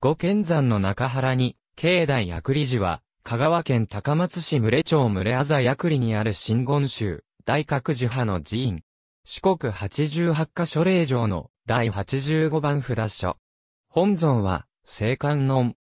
五剣山の中原に、境内薬理寺は、香川県高松市群れ町群れあざ薬理にある新言宗、大覚寺派の寺院。四国八十八箇所霊場の第八十五番札所。本尊は、聖観音。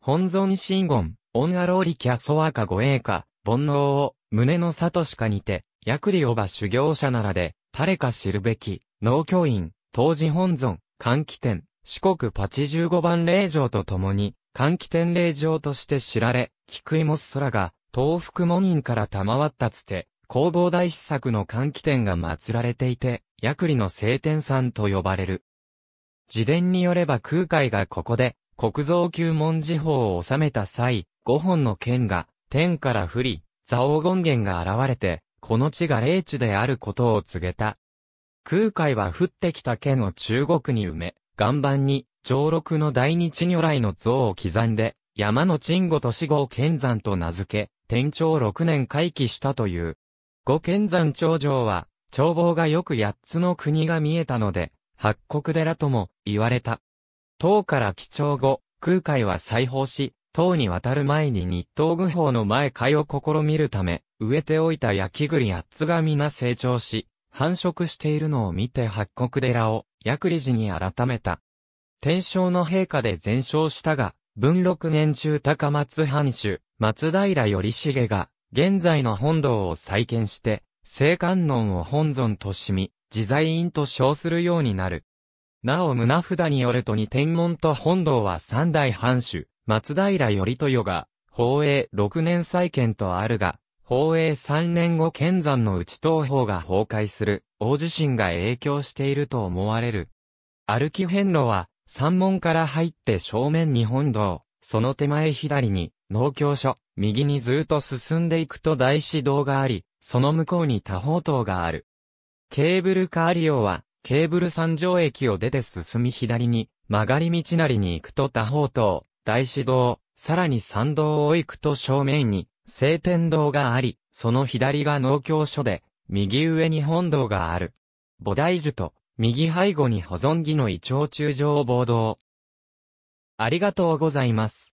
本尊神言、恩あろうりきゃそわか護衛か、煩悩を、胸の里しかにて、薬理おば修行者ならで、誰か知るべき、農教員、当時本尊、換気店、四国パチ五番霊場と共に、換気天霊場として知られ、菊芋空が、東福門院から賜ったつて、工房大施作の換気天が祀られていて、薬理の聖天さんと呼ばれる。自伝によれば空海がここで、国造旧門寺法を治めた際、五本の剣が、天から降り、蔵王権現が現れて、この地が霊地であることを告げた。空海は降ってきた剣を中国に埋め、岩盤に、上六の大日如来の像を刻んで、山の鎮護都市号剣山と名付け、天長6年回帰したという。五剣山頂上は、眺望がよく八つの国が見えたので、八国寺とも言われた。唐から貴重後、空海は再放し、唐に渡る前に日東具法の前海を試みるため、植えておいた焼き栗八つが皆成長し、繁殖しているのを見て八国寺を薬理寺に改めた。天正の陛下で全勝したが、文禄年中高松藩主、松平頼重が、現在の本堂を再建して、聖観音を本尊としみ、自在院と称するようになる。なお胸札によるとに天門と本堂は三代藩主、松平頼豊が、宝永六年再建とあるが、宝永三年後剣山の内東方が崩壊する大地震が影響していると思われる。歩き遍路は山門から入って正面日本道、その手前左に農協所、右にずっと進んでいくと大師道があり、その向こうに多方道がある。ケーブルカー利用はケーブル山上駅を出て進み左に曲がり道なりに行くと多方道、大師道、さらに山道を行くと正面に聖天堂があり、その左が農協所で、右上に本堂がある。菩提樹と、右背後に保存儀の胃腸中上暴動。ありがとうございます。